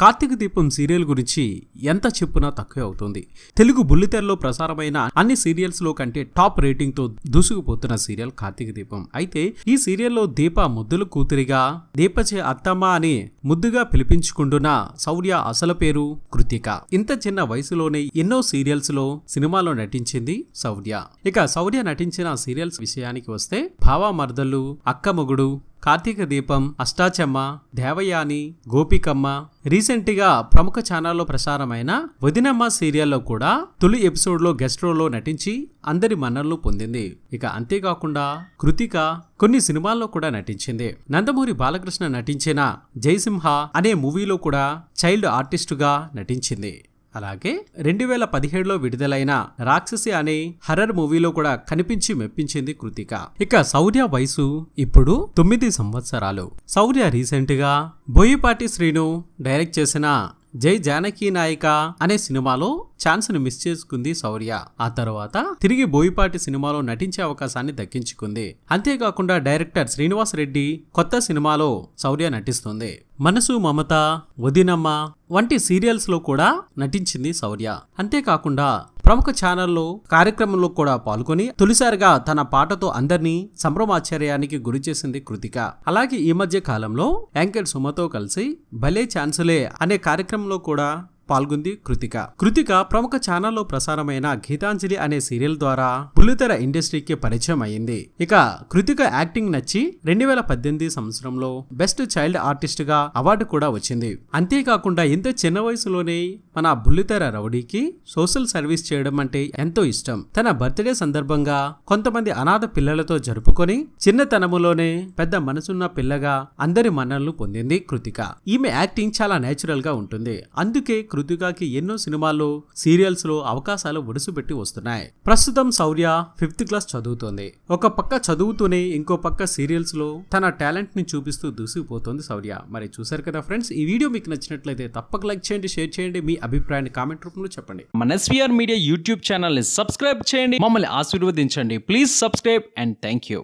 కార్తీక దీపం సీరియల్ గురించి ఎంత చెప్పునా తక్కువే అవుతుంది తెలుగు బుల్లితెరలో ప్రసారమైన అన్ని సీరియల్స్లో కంటే టాప్ రేటింగ్తో దూసుకుపోతున్న సీరియల్ కార్తీక దీపం అయితే ఈ సీరియల్లో దీప ముద్దుల కూతురిగా దీపచే అత్తమ్మ అని ముద్దుగా పిలిపించుకుంటున్న సౌర్య అసలు పేరు కృతిక ఇంత చిన్న వయసులోనే ఎన్నో సీరియల్స్లో సినిమాలో నటించింది సౌర్య ఇక సౌర్య నటించిన సీరియల్స్ విషయానికి వస్తే భావా మర్దలు అక్కమొగుడు కార్తీక దీపం అష్టాచమ్మ దేవయాని గోపికమ్మ రీసెంట్గా ప్రముఖ ఛానల్లో ప్రసారమైన వదినమ్మ సీరియల్లో కూడా తొలి ఎపిసోడ్లో గెస్ట్ రోల్లో నటించి అందరి మన్ననలు పొందింది ఇక అంతేకాకుండా కృతిక కొన్ని సినిమాల్లో కూడా నటించింది నందమూరి బాలకృష్ణ నటించిన జయసింహ అనే మూవీలో కూడా చైల్డ్ ఆర్టిస్టుగా నటించింది అలాగే రెండు వేల పదిహేడులో విడుదలైన రాక్షసి అనే హర్రర్ మూవీలో కూడా కనిపించి మెప్పించింది కృతిక ఇక శౌర్య వయసు ఇప్పుడు తొమ్మిది సంవత్సరాలు శౌర్య రీసెంట్ గా బోయిపాటి శ్రీను డైరెక్ట్ చేసిన జై జానకీ నాయక అనే సినిమాలో ఛాన్స్ ను మిస్ చేసుకుంది శౌర్య ఆ తర్వాత తిరిగి బోయిపాటి సినిమాలో నటించే అవకాశాన్ని దక్కించుకుంది అంతేకాకుండా డైరెక్టర్ శ్రీనివాస్ రెడ్డి కొత్త సినిమాలో శౌర్య నటిస్తుంది మనసు మమత వదినమ్మ వంటి సీరియల్స్లో కూడా నటించింది శౌర్య అంతేకాకుండా ప్రముఖ ఛానల్లో కార్యక్రమంలో కూడా పాల్గొని తొలిసారిగా తన పాటతో అందరినీ సంభ్రమాశ్చర్యానికి గురి చేసింది కృతిక అలాగే ఈ మధ్య కాలంలో యాంకర్ సుమతో కలిసి భలే ఛాన్సులే అనే కార్యక్రమంలో కూడా పాల్గొంది కృతిక కృతిక ప్రముఖ ఛానల్లో ప్రసారమైన గీతాంజలి అనే సీరియల్ ద్వారా బుల్లితెర ఇండస్ట్రీకి పరిచయం అయింది ఇక కృతిక యాక్టింగ్ నచ్చి రెండు వేల పద్దెనిమిది సంవత్సరంలో బెస్ట్ చైల్డ్ ఆర్టిస్ట్ గా అవార్డు కూడా వచ్చింది అంతేకాకుండా ఇంత చిన్న వయసులోనే మన బుల్లితెర రౌడీకి సోషల్ సర్వీస్ చేయడం అంటే ఎంతో ఇష్టం తన బర్త్డే సందర్భంగా కొంతమంది అనాథ పిల్లలతో జరుపుకొని చిన్నతనములోనే పెద్ద మనసున్న పిల్లగా అందరి మన్ననలు పొందింది కృతిక ఈమె యాక్టింగ్ చాలా నేచురల్ గా ఉంటుంది అందుకే కృతికకి ఎన్నో సినిమాల్లో సీరియల్స్ లో అవకాశాలు ఒడిసిపెట్టి వస్తున్నాయి ప్రస్తుతం శౌర్య ఫిఫ్త్ క్లాస్ చదువుతోంది ఒక పక్క చదువుతూనే ఇంకో పక్క సీరియల్స్ లో తన టాలెంట్ ని చూపిస్తూ దూసిపోతుంది శౌర్య మరి చూసారు కదా ఫ్రెండ్స్ ఈ వీడియో మీకు నచ్చినట్లయితే తప్పక లైక్ చేయండి షేర్ చేయండి మీ అభిప్రాయాన్ని కామెంట్ రూపంలో చెప్పండి మన ఎస్వీఆర్ మీడియా యూట్యూబ్ ని సబ్స్క్రైబ్ చేయండి మమ్మల్ని ఆశీర్వదించండి please subscribe and thank you